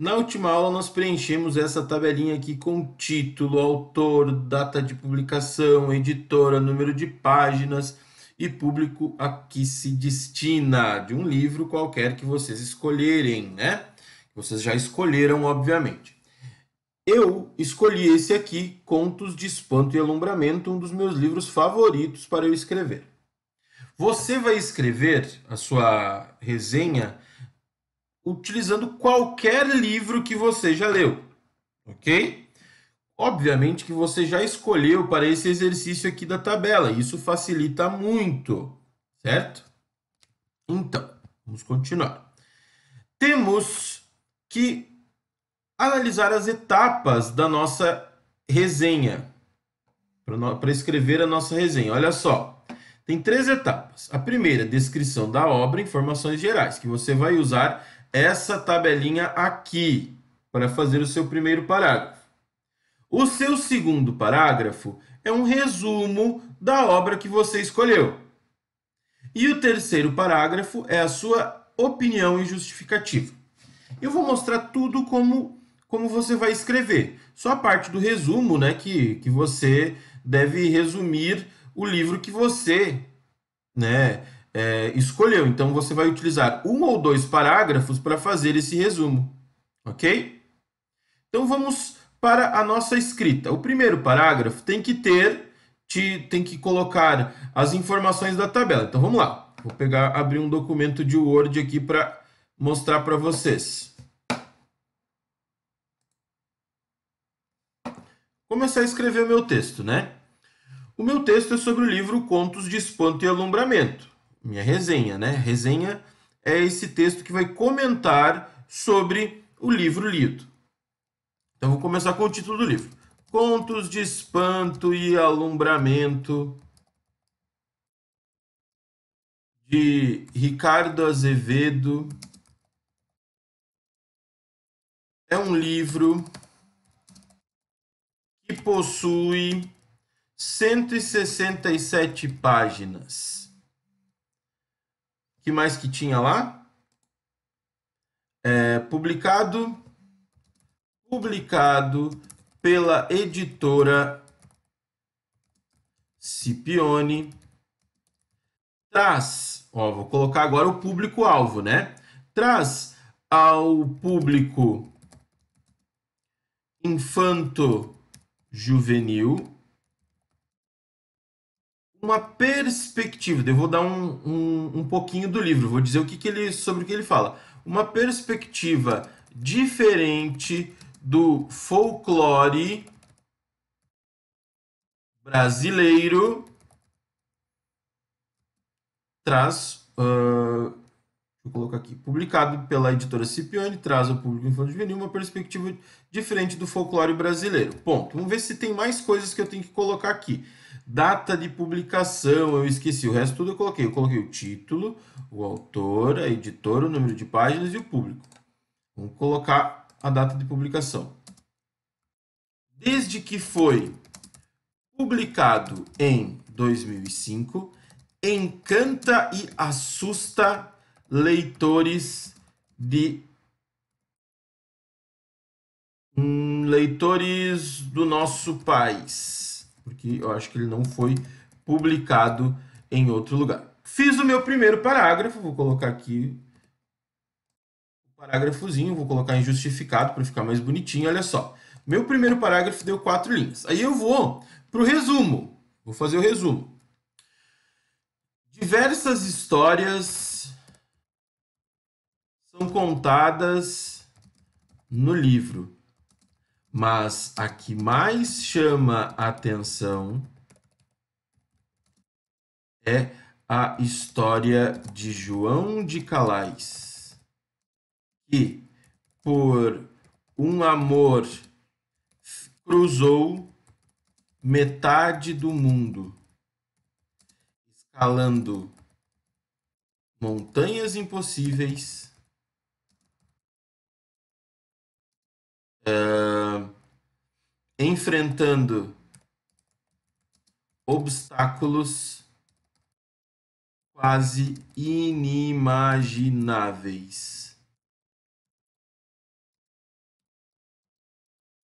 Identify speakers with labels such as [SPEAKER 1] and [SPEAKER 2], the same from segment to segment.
[SPEAKER 1] Na última aula, nós preenchemos essa tabelinha aqui com título, autor, data de publicação, editora, número de páginas e público a que se destina, de um livro qualquer que vocês escolherem, né? Vocês já escolheram, obviamente. Eu escolhi esse aqui, Contos de Espanto e Alumbramento, um dos meus livros favoritos para eu escrever. Você vai escrever a sua resenha utilizando qualquer livro que você já leu, ok? Obviamente que você já escolheu para esse exercício aqui da tabela, isso facilita muito, certo? Então, vamos continuar. Temos que analisar as etapas da nossa resenha, para escrever a nossa resenha. Olha só, tem três etapas. A primeira, descrição da obra, informações gerais, que você vai usar essa tabelinha aqui para fazer o seu primeiro parágrafo. O seu segundo parágrafo é um resumo da obra que você escolheu. E o terceiro parágrafo é a sua opinião e justificativa. Eu vou mostrar tudo como, como você vai escrever. Só a parte do resumo, né, que, que você deve resumir o livro que você né, é, escolheu. Então você vai utilizar um ou dois parágrafos para fazer esse resumo, ok? Então vamos para a nossa escrita. O primeiro parágrafo tem que ter, te, tem que colocar as informações da tabela. Então vamos lá. Vou pegar, abrir um documento de Word aqui para mostrar para vocês. Começar a escrever o meu texto, né? O meu texto é sobre o livro Contos de Espanto e Alumbramento minha resenha, né? Resenha é esse texto que vai comentar sobre o livro lido. Então vou começar com o título do livro: Contos de Espanto e Alumbramento de Ricardo Azevedo. É um livro que possui 167 páginas que mais que tinha lá? É, publicado publicado pela editora Scipione. Traz, ó, vou colocar agora o público-alvo, né? Traz ao público infanto-juvenil uma perspectiva. Eu vou dar um, um, um pouquinho do livro, vou dizer o que, que ele, sobre o que ele fala. Uma perspectiva diferente do folclore brasileiro traz uh, Vou colocar aqui. Publicado pela editora Cipione, traz ao público infantil juvenil uma perspectiva diferente do folclore brasileiro. Ponto. Vamos ver se tem mais coisas que eu tenho que colocar aqui. Data de publicação, eu esqueci. O resto tudo eu coloquei. Eu coloquei o título, o autor, a editora, o número de páginas e o público. Vamos colocar a data de publicação. Desde que foi publicado em 2005, encanta e assusta leitores de hum, leitores do nosso país, porque eu acho que ele não foi publicado em outro lugar. Fiz o meu primeiro parágrafo, vou colocar aqui o parágrafozinho, vou colocar em justificado para ficar mais bonitinho, olha só. Meu primeiro parágrafo deu quatro linhas. Aí eu vou para o resumo, vou fazer o resumo. Diversas histórias são contadas no livro. Mas a que mais chama atenção é a história de João de Calais, que, por um amor, cruzou metade do mundo, escalando montanhas impossíveis uh, enfrentando obstáculos quase inimagináveis.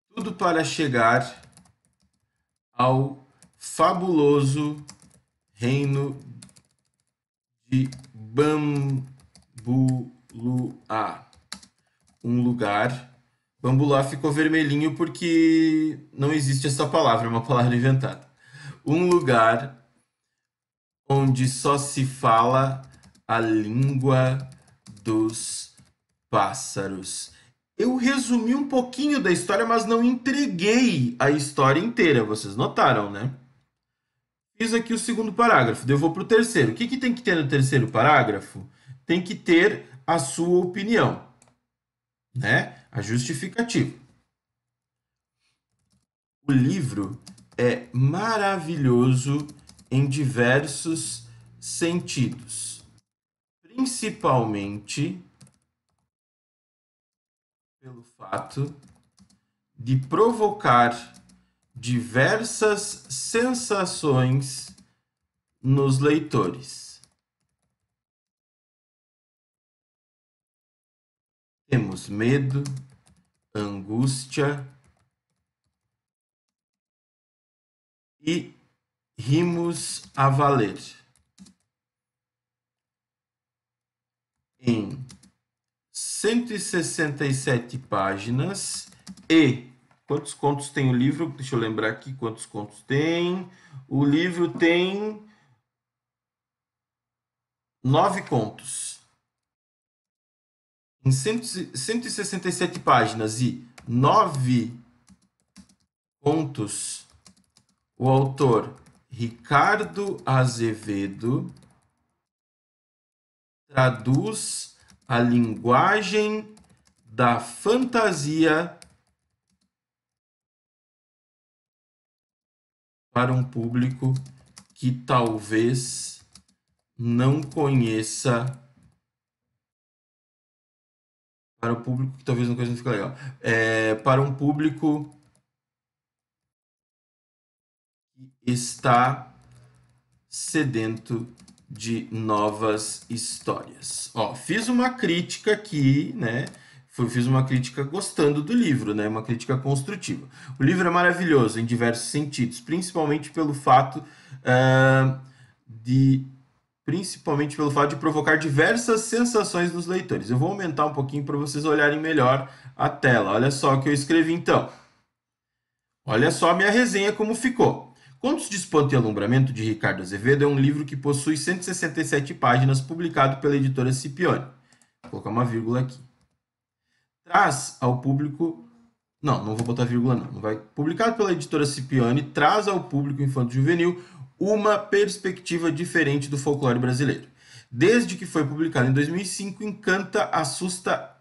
[SPEAKER 1] Tudo para chegar ao fabuloso reino de Bambuluá, um lugar Bambulá ficou vermelhinho porque não existe essa palavra, é uma palavra inventada. Um lugar onde só se fala a língua dos pássaros. Eu resumi um pouquinho da história, mas não entreguei a história inteira. Vocês notaram, né? Fiz aqui o segundo parágrafo, eu vou para o terceiro. O que, que tem que ter no terceiro parágrafo? Tem que ter a sua opinião, né? A é justificativa. O livro é maravilhoso em diversos sentidos, principalmente pelo fato de provocar diversas sensações nos leitores. Temos medo, angústia e rimos a valer. Em 167 páginas e quantos contos tem o livro? Deixa eu lembrar aqui quantos contos tem. O livro tem nove contos em 167 páginas e 9 pontos o autor Ricardo Azevedo traduz a linguagem da fantasia para um público que talvez não conheça para o público, que talvez uma coisa não fique legal. É, para um público que está sedento de novas histórias. Ó, fiz uma crítica aqui, né? fiz uma crítica gostando do livro, né? Uma crítica construtiva. O livro é maravilhoso em diversos sentidos, principalmente pelo fato uh, de principalmente pelo fato de provocar diversas sensações nos leitores. Eu vou aumentar um pouquinho para vocês olharem melhor a tela. Olha só o que eu escrevi então. Olha só a minha resenha como ficou. Contos de Espanto e Alumbramento, de Ricardo Azevedo, é um livro que possui 167 páginas, publicado pela editora Cipione. Vou colocar uma vírgula aqui. Traz ao público... Não, não vou botar vírgula não. não vai... Publicado pela editora Cipione, traz ao público infanto-juvenil uma perspectiva diferente do folclore brasileiro. Desde que foi publicado em 2005, encanta assusta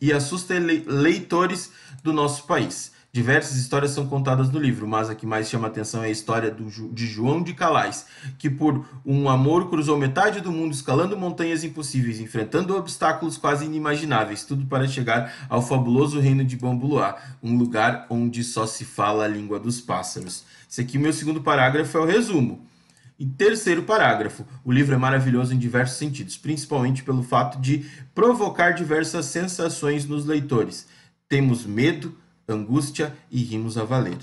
[SPEAKER 1] e assusta leitores do nosso país. Diversas histórias são contadas no livro, mas a que mais chama atenção é a história do, de João de Calais, que por um amor cruzou metade do mundo escalando montanhas impossíveis, enfrentando obstáculos quase inimagináveis, tudo para chegar ao fabuloso reino de Bambuluá, um lugar onde só se fala a língua dos pássaros. Esse aqui, meu segundo parágrafo, é o resumo. E terceiro parágrafo, o livro é maravilhoso em diversos sentidos, principalmente pelo fato de provocar diversas sensações nos leitores. Temos medo, Angústia e Rimos a Valer.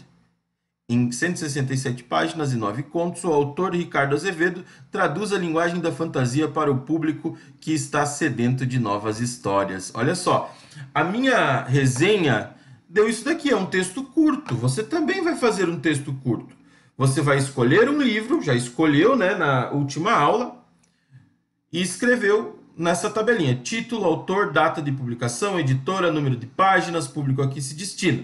[SPEAKER 1] Em 167 páginas e 9 contos, o autor Ricardo Azevedo traduz a linguagem da fantasia para o público que está sedento de novas histórias. Olha só, a minha resenha deu isso daqui, é um texto curto. Você também vai fazer um texto curto. Você vai escolher um livro, já escolheu né, na última aula, e escreveu nessa tabelinha. Título, autor, data de publicação, editora, número de páginas, público a que se destina.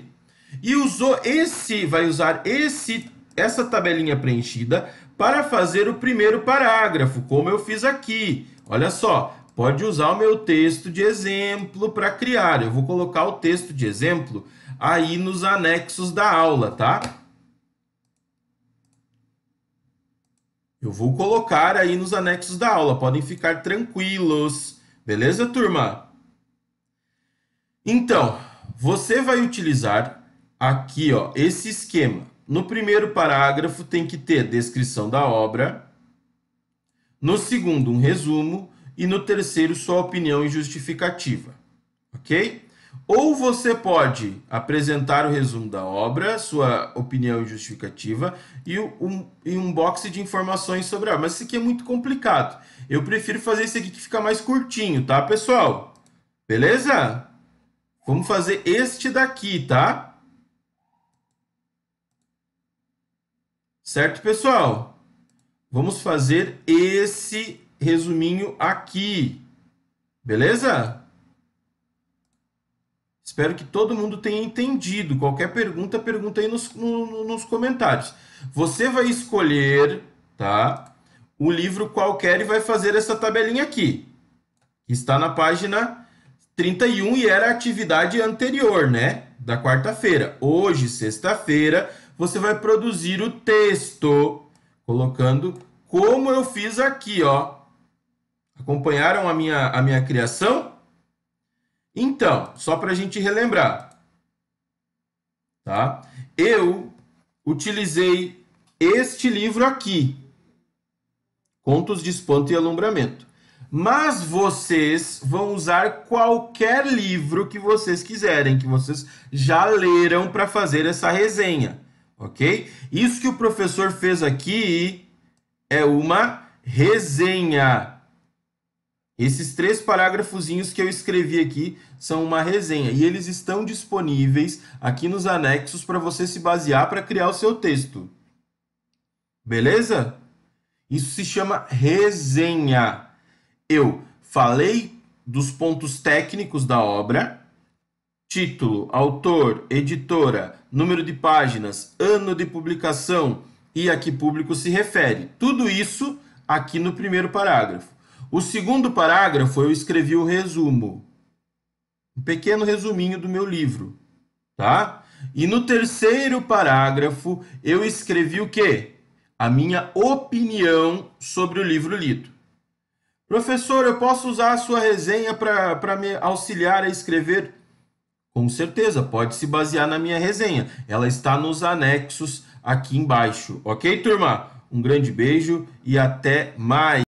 [SPEAKER 1] E usou esse, vai usar esse, essa tabelinha preenchida para fazer o primeiro parágrafo, como eu fiz aqui. Olha só, pode usar o meu texto de exemplo para criar. Eu vou colocar o texto de exemplo aí nos anexos da aula, tá? Eu vou colocar aí nos anexos da aula, podem ficar tranquilos. Beleza, turma? Então, você vai utilizar aqui, ó, esse esquema. No primeiro parágrafo tem que ter descrição da obra, no segundo um resumo e no terceiro sua opinião e justificativa. OK? Ou você pode apresentar o resumo da obra, sua opinião e justificativa, e um, e um box de informações sobre a Mas isso aqui é muito complicado. Eu prefiro fazer isso aqui que fica mais curtinho, tá, pessoal? Beleza? Vamos fazer este daqui, tá? Certo, pessoal? Vamos fazer esse resuminho aqui. Beleza? Espero que todo mundo tenha entendido. Qualquer pergunta, pergunta aí nos, no, nos comentários. Você vai escolher, tá? O livro qualquer e vai fazer essa tabelinha aqui. Está na página 31 e era a atividade anterior, né? Da quarta-feira. Hoje, sexta-feira, você vai produzir o texto, colocando como eu fiz aqui, ó. Acompanharam a minha, a minha criação? Então, só para a gente relembrar, tá? Eu utilizei este livro aqui, Contos de Espanto e Alumbramento. Mas vocês vão usar qualquer livro que vocês quiserem, que vocês já leram para fazer essa resenha, ok? Isso que o professor fez aqui é uma resenha esses três parágrafozinhos que eu escrevi aqui são uma resenha e eles estão disponíveis aqui nos anexos para você se basear para criar o seu texto. Beleza? Isso se chama resenha. Eu falei dos pontos técnicos da obra, título, autor, editora, número de páginas, ano de publicação e a que público se refere. Tudo isso aqui no primeiro parágrafo. O segundo parágrafo eu escrevi o resumo, um pequeno resuminho do meu livro, tá? E no terceiro parágrafo eu escrevi o quê? A minha opinião sobre o livro lido. Professor, eu posso usar a sua resenha para me auxiliar a escrever? Com certeza, pode se basear na minha resenha. Ela está nos anexos aqui embaixo. Ok, turma? Um grande beijo e até mais.